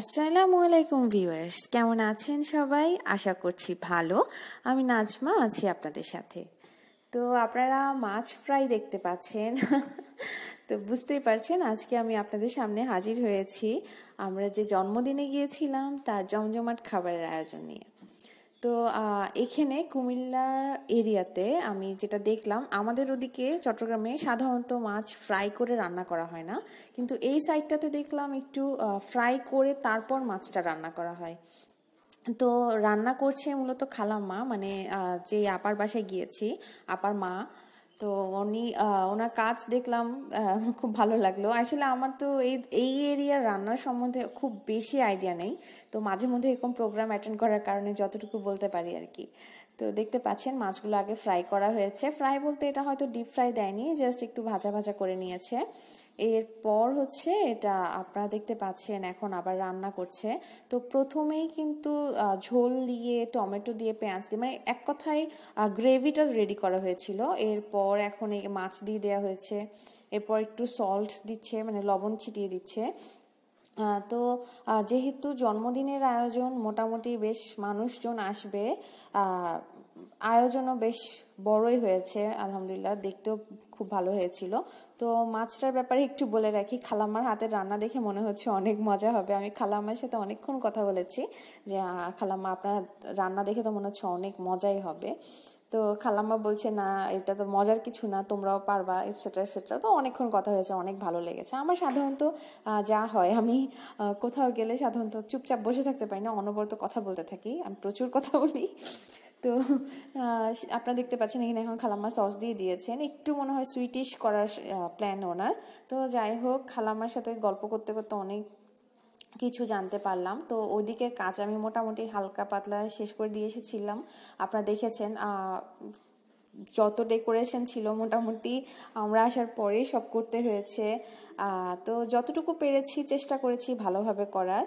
আসসালামু আলাইকুম ভিউয়ার্স কেমন আছেন সবাই আশা করছি ভালো আমি নাজমা আছি আপনাদের সাথে তো আপনারা মাছ ফ্রাই দেখতে পাচ্ছেন তো বুঝতেই পারছেন আজকে আমি আপনাদের সামনে হাজির হয়েছি আমরা যে জন্মদিনে গিয়েছিলাম তার জমজমাট খাবারের আয়োজন নিয়ে তো এখানে কুমিল্লা এরিয়াতে আমি যেটা দেখলাম আমাদের ওদিকে চট্টগ্রামে সাধারণত মাছ ফ্রাই করে রান্না করা হয় না কিন্তু এই সাইডটাতে দেখলাম একটু ফ্রাই করে তারপর মাছটা রান্না করা হয় তো রান্না করছে মূলত খালাম্মা মানে যে আপার বাসায় গিয়েছি আপার মা তো উনি ওনার কাজ দেখলাম খুব ভালো লাগলো আসলে আমার তো এই এই এরিয়ার রান্নার সম্বন্ধে খুব বেশি আইডিয়া নেই তো মাঝে মধ্যে এরকম প্রোগ্রাম অ্যাটেন্ড করার কারণে যতটুকু বলতে পারি আর কি তো দেখতে পাচ্ছেন মাছগুলো আগে ফ্রাই করা হয়েছে ফ্রাই বলতে এটা হয়তো ডিপ ফ্রাই দেয়নি জাস্ট একটু ভাজা ভাজা করে নিয়েছে এরপর হচ্ছে এটা আপনারা দেখতে পাচ্ছেন এখন আবার রান্না করছে তো প্রথমেই কিন্তু ঝোল দিয়ে টমেটো দিয়ে পেঁয়াজ দিয়ে মানে এক কথায় গ্রেভিটা রেডি করা হয়েছিল এরপর এখন এই মাছ দিয়ে দেওয়া হয়েছে এরপর একটু সল্ট দিচ্ছে মানে লবণ ছিটিয়ে দিচ্ছে তো যেহেতু জন্মদিনের আয়োজন মোটামুটি বেশ মানুষজন আসবে আয়োজনও বেশ বড়ই হয়েছে আলহামদুলিল্লাহ দেখতেও খুব ভালো হয়েছিল তো মাছটার ব্যাপারে একটু বলে রাখি খালাম্মার হাতের রান্না দেখে মনে হচ্ছে অনেক মজা হবে আমি খালাম্মার সাথে অনেকক্ষণ কথা বলেছি যে খালাম্মা আপনার রান্না দেখে তো মনে হচ্ছে অনেক মজাই হবে তো খালাম্মা বলছে না এটা তো মজার কিছু না তোমরাও পারবা এটসেট্রা এটসেট্রা তো অনেকক্ষণ কথা হয়েছে অনেক ভালো লেগেছে আমার সাধারণত যা হয় আমি কোথাও গেলে সাধারণত চুপচাপ বসে থাকতে পারি না অনবরত কথা বলতে থাকি আমি প্রচুর কথা বলি তো আপনারা দেখতে পাচ্ছেন এখানে এখন খালাম্মা সস দিয়ে দিয়েছেন একটু মনে হয় সুইটিশ করার প্ল্যান ওনার তো যাই হোক খালাম্মার সাথে গল্প করতে করতে অনেক কিছু জানতে পারলাম তো ওদিকের কাজ আমি মোটামুটি হালকা পাতলা শেষ করে দিয়ে এসেছিলাম আপনারা দেখেছেন যত ডেকোরেশন ছিল মোটামুটি আমরা আসার পরেই সব করতে হয়েছে তো যতটুকু পেরেছি চেষ্টা করেছি ভালোভাবে করার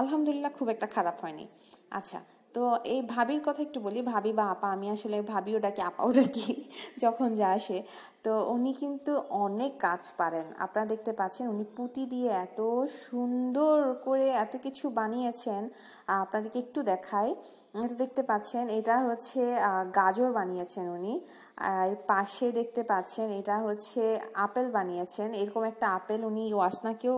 আলহামদুলিল্লাহ খুব একটা খারাপ হয়নি আচ্ছা তো এই ভাবির কথা একটু বলি ভাবি বা আপা আমি আসলে ভাবিও ডাকি আপাও ডাকি যখন যা আসে তো উনি কিন্তু অনেক কাজ পারেন আপনারা দেখতে পাচ্ছেন উনি পুঁতি দিয়ে এত সুন্দর করে এত কিছু বানিয়েছেন আপনাদেরকে একটু দেখাই দেখতে পাচ্ছেন এটা হচ্ছে গাজর বানিয়েছেন উনি আর পাশে দেখতে পাচ্ছেন এটা হচ্ছে আপেল বানিয়েছেন এরকম একটা আপেল উনি ওয়াসনাকেও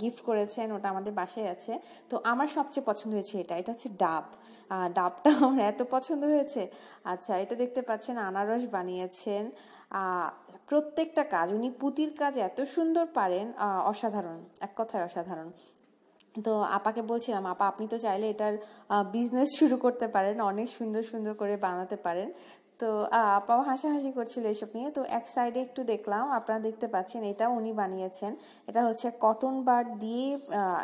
গিফট করেছেন ওটা আমাদের বাসায় আছে তো আমার সবচেয়ে পছন্দ হয়েছে এটা এটা হচ্ছে ডাব ডাবটা আমার এত পছন্দ হয়েছে আচ্ছা এটা দেখতে পাচ্ছেন আনারস বানিয়েছেন প্রত্যেকটা কাজ উনি পুতির কাজ এত সুন্দর পারেন অসাধারণ এক কথায় অসাধারণ তো আপাকে বলছিলাম আপা আপনি তো চাইলে এটার বিজনেস শুরু করতে পারেন অনেক সুন্দর সুন্দর করে বানাতে পারেন তো আপাও হাসাহাসি করছিল এসব নিয়ে তো এক সাইডে একটু দেখলাম আপনারা দেখতে পাচ্ছেন এটা উনি বানিয়েছেন এটা হচ্ছে কটন বার দিয়ে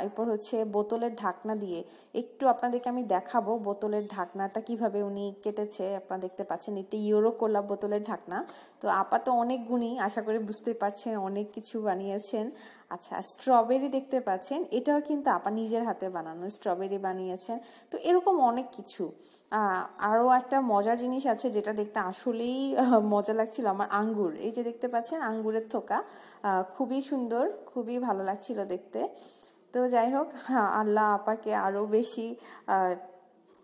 এরপর হচ্ছে বোতলের ঢাকনা দিয়ে একটু আপনাদেরকে আমি দেখাবো বোতলের ঢাকনাটা কিভাবে উনি কেটেছে আপনারা দেখতে পাচ্ছেন এটা ইউরো কোলাপ বোতলের ঢাকনা তো আপা তো অনেক গুণী আশা করি বুঝতে পারছেন অনেক কিছু বানিয়েছেন আচ্ছা স্ট্রবেরি দেখতে পাচ্ছেন এটাও কিন্তু আপা নিজের হাতে বানানো স্ট্রবেরি বানিয়েছেন তো এরকম অনেক কিছু আরও একটা মজার জিনিস আছে যেটা দেখতে আসলেই মজা লাগছিল আমার আঙ্গুর এই যে দেখতে পাচ্ছেন আঙ্গুরের থোকা খুবই সুন্দর খুবই ভালো লাগছিল দেখতে তো যাই হোক আল্লাহ আপাকে আরও বেশি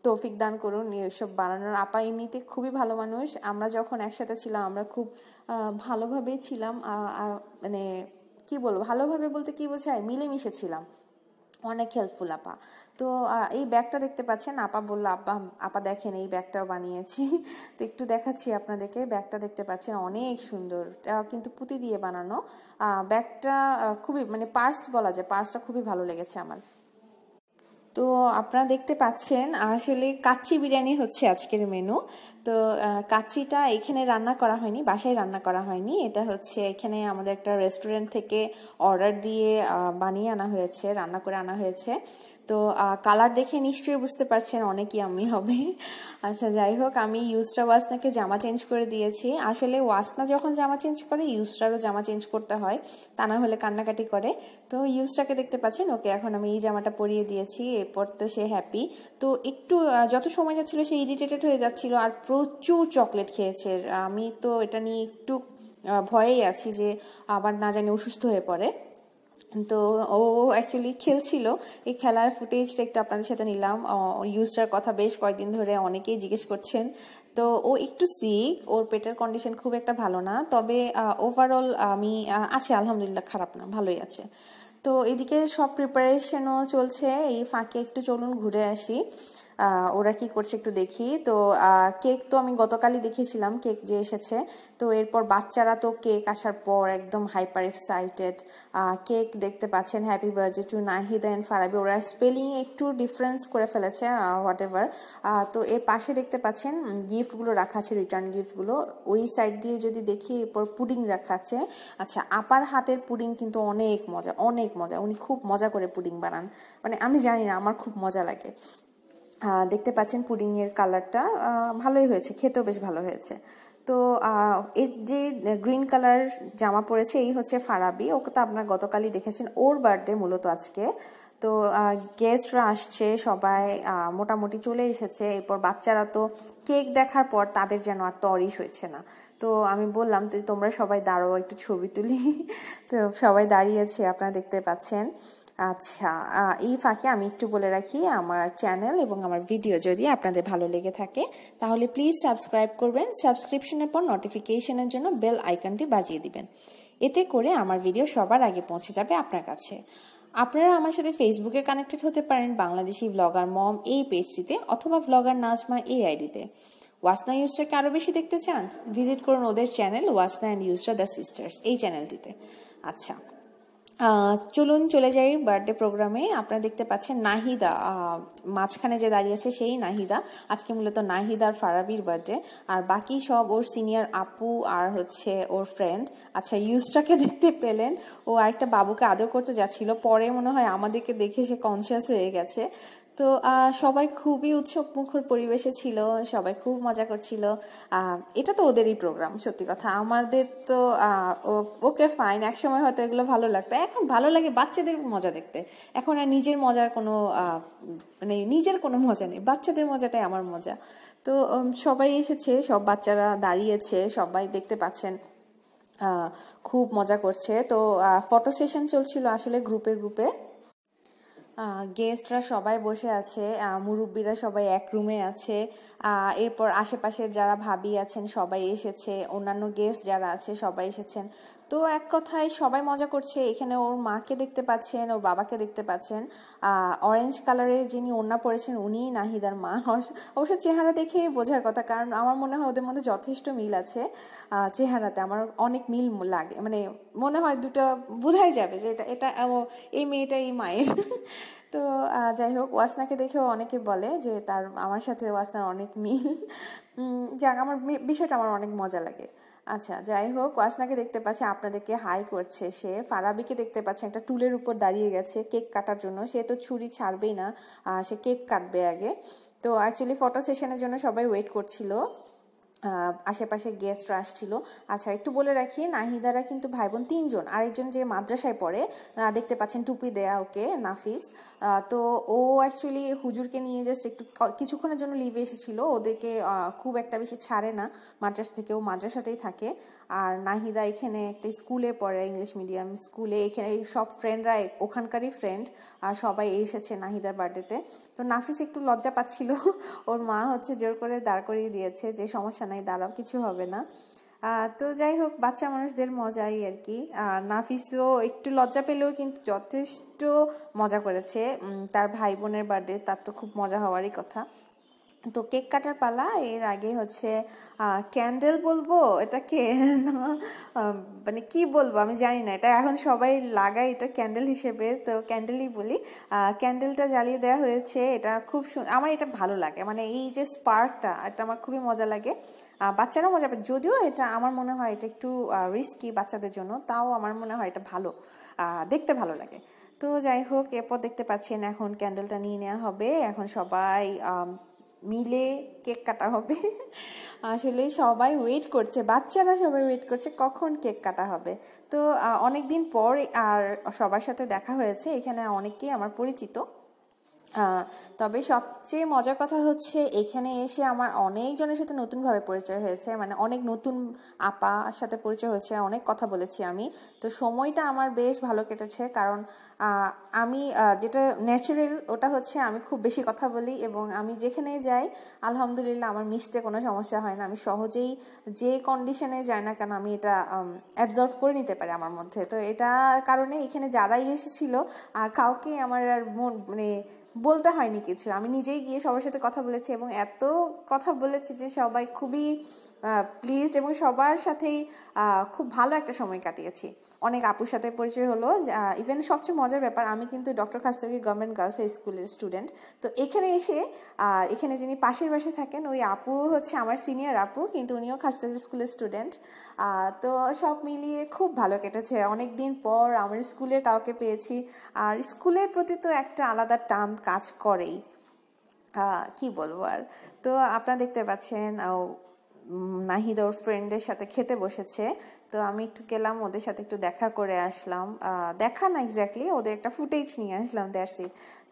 তৌফিক দান করুন এসব বানানোর আপা এমনিতে খুবই ভালো মানুষ আমরা যখন একসাথে ছিলাম আমরা খুব ভালোভাবেই ছিলাম মানে কি বলবো ভালোভাবে বলতে কি বোঝায় মিলেমিশে ছিলাম অনেক হেল্পফুল আপা তো এই ব্যাগটা দেখতে পাচ্ছেন আপা বললো আপা আপা দেখেন এই ব্যাগটাও বানিয়েছি তো একটু দেখাচ্ছি আপনাদেরকে ব্যাগটা দেখতে পাচ্ছেন অনেক সুন্দর কিন্তু পুঁতি দিয়ে বানানো ব্যাগটা খুবই মানে পার্স বলা যায় পার্সটা খুবই ভালো লেগেছে আমার তো আপনারা দেখতে পাচ্ছেন আসলে কাচ্চি বিরিয়ানি হচ্ছে আজকের মেনু তো কাচ্চিটা এখানে রান্না করা হয়নি বাসায় রান্না করা হয়নি এটা হচ্ছে এখানে আমাদের একটা রেস্টুরেন্ট থেকে অর্ডার দিয়ে বানিয়ে আনা হয়েছে রান্না করে আনা হয়েছে তো কালার দেখে নিশ্চয়ই বুঝতে পারছেন অনেকই আমি হবে আচ্ছা যাই হোক আমি ইউসরা ওয়াসনাকে জামা চেঞ্জ করে দিয়েছি আসলে ওয়াসনা যখন জামা চেঞ্জ করে ইউসরারও জামা চেঞ্জ করতে হয় তা না হলে কান্নাকাটি করে তো ইউসরাকে দেখতে পাচ্ছেন ওকে এখন আমি এই জামাটা পরিয়ে দিয়েছি এরপর তো সে হ্যাপি তো একটু যত সময় যাচ্ছিল সে ইরিটেটেড হয়ে যাচ্ছিল আর প্রচুর চকলেট খেয়েছে আমি তো এটা নিয়ে একটু ভয়েই আছি যে আবার না জানি অসুস্থ হয়ে পড়ে তো ও অ্যাকচুয়ালি খেলছিল এই খেলার ফুটেজটা একটু আপনাদের সাথে নিলাম ইউজটার কথা বেশ কয়েকদিন ধরে অনেকেই জিজ্ঞেস করছেন তো ও একটু সিক ওর পেটের কন্ডিশন খুব একটা ভালো না তবে ওভারঅল আমি আছে আলহামদুলিল্লাহ খারাপ না ভালোই আছে তো এদিকে সব প্রিপারেশনও চলছে এই ফাঁকে একটু চলুন ঘুরে আসি ওরা কি করছে একটু দেখি তো কেক তো আমি গতকালই দেখেছিলাম কেক যে এসেছে তো এরপর বাচ্চারা তো কেক আসার পর একদম হাইপার এক্সাইটেড কেক দেখতে পাচ্ছেন happy birthday to Nahida and Farabi ওরা স্পেলিংয়ে একটু ডিফারেন্স করে ফেলেছে হোয়াট এভার তো এর পাশে দেখতে পাচ্ছেন গিফটগুলো রাখা আছে রিটার্ন গিফটগুলো ওই সাইড দিয়ে যদি দেখি এরপর পুডিং রাখা আছে আচ্ছা আপার হাতের পুডিং কিন্তু অনেক মজা অনেক মজা উনি খুব মজা করে পুডিং বানান মানে আমি জানি না আমার খুব মজা লাগে দেখতে পাচ্ছেন পুডিংয়ের কালারটা ভালোই হয়েছে খেতেও বেশ ভালো হয়েছে তো এর যে গ্রিন কালার জামা পরেছে এই হচ্ছে ফারাবি ওকে তো আপনার গতকালই দেখেছেন ওর বার্থডে মূলত আজকে তো গেস্টরা আসছে সবাই মোটামুটি চলে এসেছে এরপর বাচ্চারা তো কেক দেখার পর তাদের যেন আর তরই সইছে না তো আমি বললাম যে তোমরা সবাই দাঁড়ো একটু ছবি তুলি তো সবাই দাঁড়িয়েছে আপনারা দেখতে পাচ্ছেন আচ্ছা এই ফাঁকে আমি একটু বলে রাখি আমার চ্যানেল এবং আমার ভিডিও যদি আপনাদের ভালো লেগে থাকে তাহলে প্লিজ সাবস্ক্রাইব করবেন সাবস্ক্রিপশনের পর নোটিফিকেশনের জন্য বেল আইকনটি বাজিয়ে দিবেন এতে করে আমার ভিডিও সবার আগে পৌঁছে যাবে আপনার কাছে আপনারা আমার সাথে ফেসবুকে কানেক্টেড হতে পারেন বাংলাদেশি ব্লগার মম এই পেজটিতে অথবা ব্লগার নাজমা এই আইডিতে ওয়াসনা ইউসরাকে আরও বেশি দেখতে চান ভিজিট করুন ওদের channel Wasna and Yusra the sisters এই চ্যানেলটিতে আচ্ছা চলুন চলে যাই বার্থডে প্রোগ্রামে আপনারা দেখতে পাচ্ছেন নাহিদা মাঝখানে যে দাঁড়িয়ে আছে সেই নাহিদা আজকে মূলত নাহিদার ফারাবির বার্থডে আর বাকি সব ওর সিনিয়র আপু আর হচ্ছে ওর ফ্রেন্ড আচ্ছা ইউজটাকে দেখতে পেলেন ও আরেকটা বাবুকে আদর করতে যাচ্ছিল পরে মনে হয় আমাদেরকে দেখে সে কনসিয়াস হয়ে গেছে তো সবাই খুবই উৎসব মুখর পরিবেশে ছিল সবাই খুব মজা করছিল এটা তো ওদেরই প্রোগ্রাম সত্যি কথা আমাদের তো ওকে ফাইন এক সময় হয়তো এগুলো ভালো লাগতো এখন ভালো লাগে বাচ্চাদের মজা দেখতে এখন আর নিজের মজার কোনো মানে নিজের কোনো মজা নেই বাচ্চাদের মজাটাই আমার মজা তো সবাই এসেছে সব বাচ্চারা দাঁড়িয়েছে সবাই দেখতে পাচ্ছেন খুব মজা করছে তো ফটো সেশন চলছিল আসলে গ্রুপে গ্রুপে গেস্টরা সবাই বসে আছে মুরব্বীরা সবাই এক রুমে আছে এরপর আশেপাশের যারা ভাবি আছেন সবাই এসেছে অন্যান্য গেস্ট যারা আছে সবাই এসেছেন তো এক কথায় সবাই মজা করছে এখানে ওর মাকে দেখতে পাচ্ছেন ওর বাবাকে দেখতে পাচ্ছেন অরেঞ্জ কালারে যিনি ওড়না পরেছেন উনি নাহিদার মা অবশ্য চেহারা দেখে বোঝার কথা কারণ আমার মনে হয় ওদের মধ্যে যথেষ্ট মিল আছে চেহারাতে আমার অনেক মিল লাগে মানে মনে হয় দুটো বোঝাই যাবে যে এটা এটা এই মেয়েটা এই মায়ের তো যাই হোক ওয়াসনাকে দেখেও অনেকে বলে যে তার আমার সাথে ওয়াসনার অনেক মিল যাক আমার বিষয়টা আমার অনেক মজা লাগে আচ্ছা যাই হোক ওয়াসনাকে দেখতে পাচ্ছে আপনাদেরকে হাই করছে সে ফারাবিকে দেখতে পাচ্ছে একটা টুলের উপর দাঁড়িয়ে গেছে কেক কাটার জন্য সে তো ছুরি ছাড়বেই না সে কেক কাটবে আগে তো অ্যাকচুয়ালি ফটো সেশনের জন্য সবাই ওয়েট করছিল আশেপাশে গেস্টরা আসছিল আচ্ছা একটু বলে রাখি নাহিদারা কিন্তু ভাই বোন তিনজন আরেকজন যে মাদ্রাসায় পড়ে দেখতে পাচ্ছেন টুপি দেয়া ওকে নাফিস তো ও অ্যাকচুয়ালি হুজুরকে নিয়ে জাস্ট একটু কিছুক্ষণের জন্য লিভে এসেছিল ওদেরকে খুব একটা বেশি ছাড়ে না মাদ্রাসা থেকে ও মাদ্রাসাতেই থাকে আর নাহিদা এখানে একটা স্কুলে পড়ে ইংলিশ মিডিয়াম স্কুলে এখানে সব ফ্রেন্ডরা ওখানকারই ফ্রেন্ড আর সবাই এসেছে নাহিদার বার্থডেতে তো নাফিস একটু লজ্জা পাচ্ছিল ওর মা হচ্ছে জোর করে দাঁড় করিয়ে দিয়েছে যে সমস্যা নাই দাঁড়াও কিছু হবে না তো যাই হোক বাচ্চা মানুষদের মজাই আর কি নাফিসও একটু লজ্জা পেলেও কিন্তু যথেষ্ট মজা করেছে তার ভাই বোনের বার্থডে তার তো খুব মজা হওয়ারই কথা তো কেক কাটার পালা এর আগে হচ্ছে ক্যান্ডেল বলবো এটাকে মানে কি বলবো আমি জানি না এটা এখন সবাই লাগায় এটা ক্যান্ডেল হিসেবে তো ক্যান্ডেলই বলি ক্যান্ডেলটা জ্বালিয়ে দেওয়া হয়েছে এটা খুব আমার এটা ভালো লাগে মানে এই যে স্পার্কটা এটা আমার খুবই মজা লাগে বাচ্চারাও মজা পাবে যদিও এটা আমার মনে হয় এটা একটু রিস্কি বাচ্চাদের জন্য তাও আমার মনে হয় এটা ভালো দেখতে ভালো লাগে তো যাই হোক এরপর দেখতে পাচ্ছেন এখন ক্যান্ডেলটা নিয়ে নেওয়া হবে এখন সবাই মিলে কেক কাটা হবে আসলে সবাই ওয়েট করছে বাচ্চারা সবাই ওয়েট করছে কখন কেক কাটা হবে তো অনেক দিন পর আর সবার সাথে দেখা হয়েছে এখানে অনেকেই আমার পরিচিত তবে সবচেয়ে মজার কথা হচ্ছে এখানে এসে আমার অনেকজনের সাথে নতুনভাবে পরিচয় হয়েছে মানে অনেক নতুন আপার সাথে পরিচয় হয়েছে অনেক কথা বলেছি আমি তো সময়টা আমার বেশ ভালো কেটেছে কারণ আমি যেটা ন্যাচারাল ওটা হচ্ছে আমি খুব বেশি কথা বলি এবং আমি যেখানে যাই আলহামদুলিল্লাহ আমার মিশতে কোনো সমস্যা হয় না আমি সহজেই যে কন্ডিশনে যাই না কেন আমি এটা অ্যাবজর্ভ করে নিতে পারি আমার মধ্যে তো এটার কারণে এখানে যারাই এসেছিল আর কাউকে আমার আর মন মানে বলতে হয়নি কিছু আমি নিজেই গিয়ে সবার সাথে কথা বলেছি এবং এত কথা বলেছি যে সবাই খুবই প্লিজড এবং সবার সাথেই খুব ভালো একটা সময় কাটিয়েছি অনেক আপুর সাথে পরিচয় হলো ইভেন সবচেয়ে মজার ব্যাপার আমি কিন্তু ডক্টর খাস্তগি গভর্নমেন্ট গার্লস স্কুলের স্টুডেন্ট তো এখানে এসে এখানে যিনি পাশের বাসে থাকেন ওই আপু হচ্ছে আমার সিনিয়র আপু কিন্তু উনিও খাস্তগির স্কুলের স্টুডেন্ট তো সব মিলিয়ে খুব ভালো কেটেছে অনেক দিন পর আমার স্কুলে কাউকে পেয়েছি আর স্কুলের প্রতি তো একটা আলাদা টান কাজ করেই কি বলবো আর তো আপনারা দেখতে পাচ্ছেন নাহিদ ওর ফ্রেন্ডের সাথে খেতে বসেছে তো আমি একটু গেলাম ওদের সাথে একটু দেখা করে আসলাম দেখা না এক্স্যাক্টলি ওদের একটা ফুটেজ নিয়ে আসলাম দ্যাটস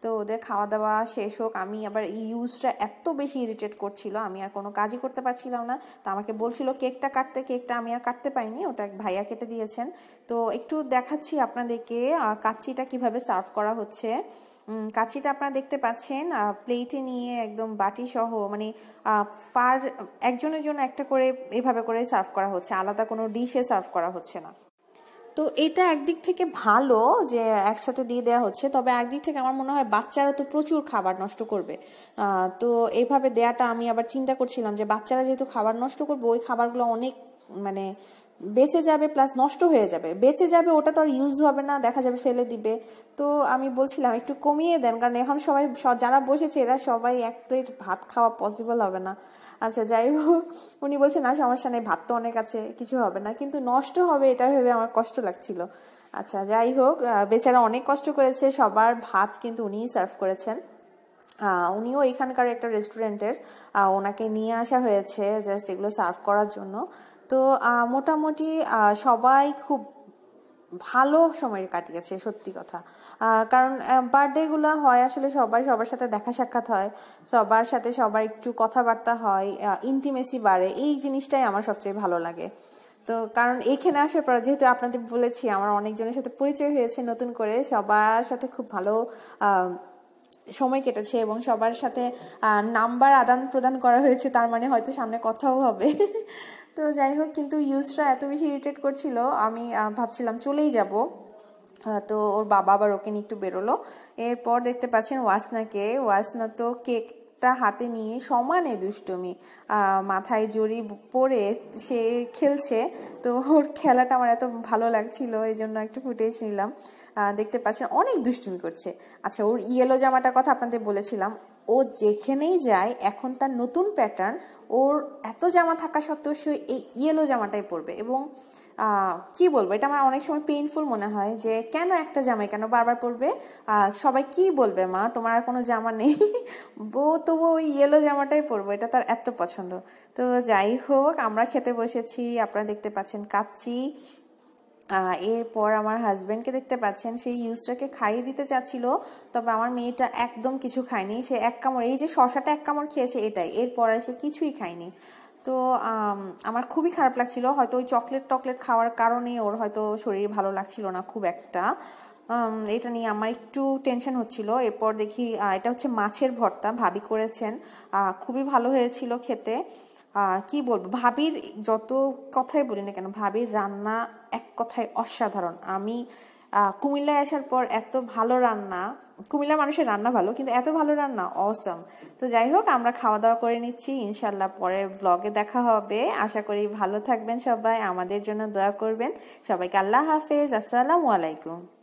তো ওদের খাওয়া দাওয়া শেষ হোক আমি আবার ইউজটা এত বেশি ইরিটেট করছিল আমি আর কোনো কাজই করতে পারছিলাম না তো আমাকে বলছিল কেকটা কাটতে কেকটা আমি আর কাটতে পারিনি ওটা এক ভাইয়া কেটে দিয়েছেন তো একটু দেখাচ্ছি আপনাদেরকে কাচ্চিটা কিভাবে সার্ভ করা হচ্ছে কাছিটা আপনারা দেখতে পাচ্ছেন প্লেটে নিয়ে একদম বাটি সহ মানে পার একজনের জন্য একটা করে এভাবে করে সার্ভ করা হচ্ছে আলাদা কোনো ডিশে সার্ভ করা হচ্ছে না তো এটা একদিক থেকে ভালো যে একসাথে দিয়ে দেওয়া হচ্ছে তবে একদিক থেকে আমার মনে হয় বাচ্চারা তো প্রচুর খাবার নষ্ট করবে তো এইভাবে দেয়াটা আমি আবার চিন্তা করছিলাম যে বাচ্চারা যেহেতু খাবার নষ্ট করবে ওই খাবারগুলো অনেক মানে বেঁচে যাবে প্লাস নষ্ট হয়ে যাবে বেঁচে যাবে ওটা তো আর ইউজ হবে না দেখা যাবে ফেলে দিবে তো আমি বলছিলাম একটু কমিয়ে দেন কারণ এখন সবাই যারা বসেছে এরা সবাই এক প্লেট ভাত খাওয়া পসিবল হবে না আচ্ছা যাই হোক উনি বলছে না সমস্যা নেই ভাত তো অনেক আছে কিছু হবে না কিন্তু নষ্ট হবে এটা ভেবে আমার কষ্ট লাগছিল আচ্ছা যাই হোক বেচারা অনেক কষ্ট করেছে সবার ভাত কিন্তু উনিই সার্ভ করেছেন উনিও এখানকার একটা রেস্টুরেন্টের ওনাকে নিয়ে আসা হয়েছে জাস্ট এগুলো সার্ভ করার জন্য তো মোটামুটি সবাই খুব ভালো সময় কাটিয়েছে সত্যি কথা কারণ গুলো হয় আসলে সবাই সবার সাথে দেখা সাক্ষাৎ হয় সবার সাথে সবার একটু কথাবার্তা হয় ইন্টিমেসি বাড়ে এই জিনিসটাই আমার সবচেয়ে ভালো লাগে তো কারণ এখানে আসার পর যেহেতু আপনাদের বলেছি আমার অনেকজনের সাথে পরিচয় হয়েছে নতুন করে সবার সাথে খুব ভালো সময় কেটেছে এবং সবার সাথে নাম্বার আদান প্রদান করা হয়েছে তার মানে হয়তো সামনে কথাও হবে তো যাই হোক কিন্তু ইউসরা এত বেশি ইরিটেট করছিল আমি ভাবছিলাম চলেই যাব তো ওর বাবা আবার ওকে নিয়ে একটু বেরোলো এরপর দেখতে পাচ্ছেন ওয়াসনাকে ওয়াসনা তো কেক কেকটা হাতে নিয়ে সমানে দুষ্টুমি মাথায় জড়ি পরে সে খেলছে তো ওর খেলাটা আমার এত ভালো লাগছিল এই জন্য একটু ফুটেজ নিলাম দেখতে পাচ্ছেন অনেক দুষ্টুমি করছে আচ্ছা ওর ইয়েলো জামাটার কথা আপনাদের বলেছিলাম ও যেখানেই যায় এখন তার নতুন প্যাটার্ন ওর এত জামা থাকা সত্ত্বেও সে এই ইয়েলো জামাটাই পরবে এবং কি বলবো এটা আমার অনেক সময় পেইনফুল মনে হয় যে কেন একটা জামাই কেন বারবার পরবে সবাই কি বলবে মা তোমার আর কোনো জামা নেই বউ তবু ওই ইয়েলো জামাটাই পরবো এটা তার এত পছন্দ তো যাই হোক আমরা খেতে বসেছি আপনারা দেখতে পাচ্ছেন কাচ্চি এরপর আমার হাজব্যান্ডকে দেখতে পাচ্ছেন সেই ইউজটাকে খাইয়ে দিতে চাচ্ছিল তবে আমার মেয়েটা একদম কিছু খায়নি সে এক কামড় এই যে শশাটা এক কামড় খেয়েছে এটাই এরপর আর সে কিছুই খায়নি তো আমার খুবই খারাপ লাগছিল হয়তো ওই চকলেট টকলেট খাওয়ার কারণে ওর হয়তো শরীর ভালো লাগছিল না খুব একটা এটা নিয়ে আমার একটু টেনশন হচ্ছিল এরপর দেখি এটা হচ্ছে মাছের ভর্তা ভাবি করেছেন খুবই ভালো হয়েছিল খেতে কি বলবো ভাবির যত কথাই বলি না কেন ভাবির রান্না এক কথায় অসাধারণ আমি কুমিল্লায় আসার পর এত ভালো রান্না কুমিল্লা মানুষের রান্না ভালো কিন্তু এত ভালো রান্না অসম তো যাই হোক আমরা খাওয়া দাওয়া করে নিচ্ছি ইনশাল্লাহ পরের ব্লগে দেখা হবে আশা করি ভালো থাকবেন সবাই আমাদের জন্য দোয়া করবেন সবাইকে আল্লাহ হাফেজ আসসালামু আলাইকুম